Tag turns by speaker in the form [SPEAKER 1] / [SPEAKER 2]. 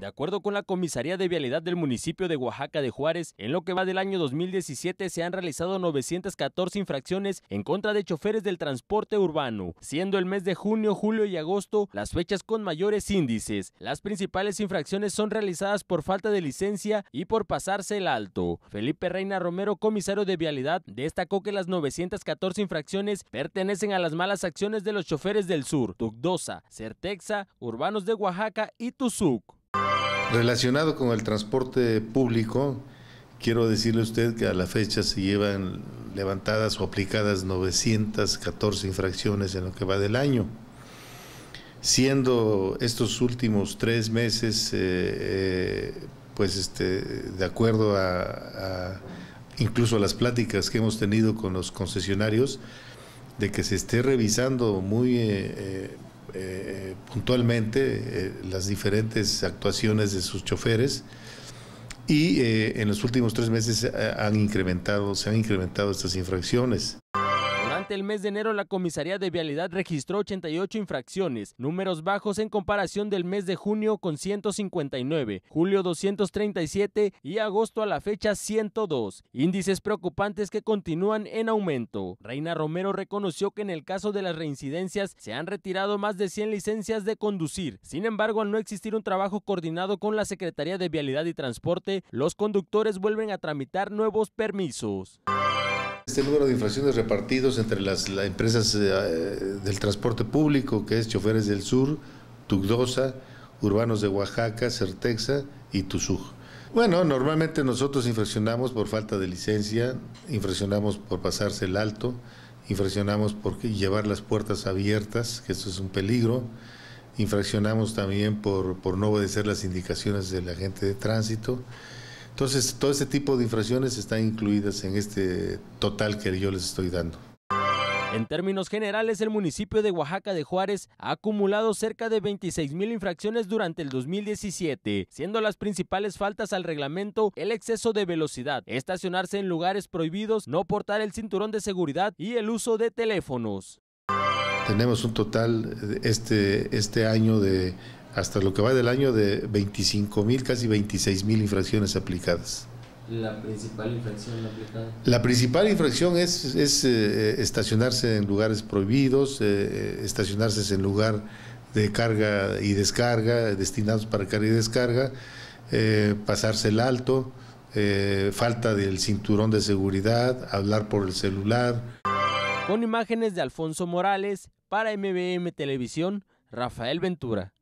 [SPEAKER 1] De acuerdo con la Comisaría de Vialidad del municipio de Oaxaca de Juárez, en lo que va del año 2017 se han realizado 914 infracciones en contra de choferes del transporte urbano, siendo el mes de junio, julio y agosto las fechas con mayores índices. Las principales infracciones son realizadas por falta de licencia y por pasarse el alto. Felipe Reina Romero, comisario de Vialidad, destacó que las 914 infracciones pertenecen a las malas acciones de los choferes del sur, Tugdosa, Certexa, Urbanos de Oaxaca y Tuzuc.
[SPEAKER 2] Relacionado con el transporte público, quiero decirle a usted que a la fecha se llevan levantadas o aplicadas 914 infracciones en lo que va del año, siendo estos últimos tres meses, eh, eh, pues este, de acuerdo a, incluso a las pláticas que hemos tenido con los concesionarios, de que se esté revisando muy eh, eh, eh, puntualmente eh, las diferentes actuaciones de sus choferes y en los últimos tres meses han incrementado, se han incrementado estas infracciones
[SPEAKER 1] el mes de enero, la Comisaría de Vialidad registró 88 infracciones, números bajos en comparación del mes de junio con 159, julio 237 y agosto a la fecha 102, índices preocupantes que continúan en aumento. Reina Romero reconoció que en el caso de las reincidencias se han retirado más de 100 licencias de conducir. Sin embargo, al no existir un trabajo coordinado con la Secretaría de Vialidad y Transporte, los conductores vuelven a tramitar nuevos permisos.
[SPEAKER 2] Este número de infracciones repartidos entre las, empresas eh, del transporte público, que es Choferes del Sur, Tugdosa, Urbanos de Oaxaca, Certexa y Tusuj. Bueno, normalmente nosotros infraccionamos por falta de licencia, infraccionamos por pasarse el alto, infraccionamos por llevar las puertas abiertas, que eso es un peligro, infraccionamos también por, por no obedecer las indicaciones del agente de tránsito. Entonces, todo este tipo de infracciones están incluidas en este total que yo les estoy dando. En
[SPEAKER 1] términos generales, el municipio de Oaxaca de Juárez ha acumulado cerca de 26 mil infracciones durante el 2017, siendo las principales faltas al reglamento el exceso de velocidad, estacionarse en lugares prohibidos, no portar el cinturón de seguridad y el uso de teléfonos.
[SPEAKER 2] Tenemos un total este, este año de hasta lo que va del año de 25 mil, casi 26 mil infracciones aplicadas.
[SPEAKER 1] ¿La principal infracción aplicada?
[SPEAKER 2] La principal infracción es, eh, eh, estacionarse en lugares prohibidos, eh, estacionarse en lugar de carga y descarga, destinados para carga y descarga, pasarse el alto, falta del cinturón de seguridad, hablar por el celular.
[SPEAKER 1] Con imágenes de Alfonso Morales, para MBM Televisión, Rafael Ventura.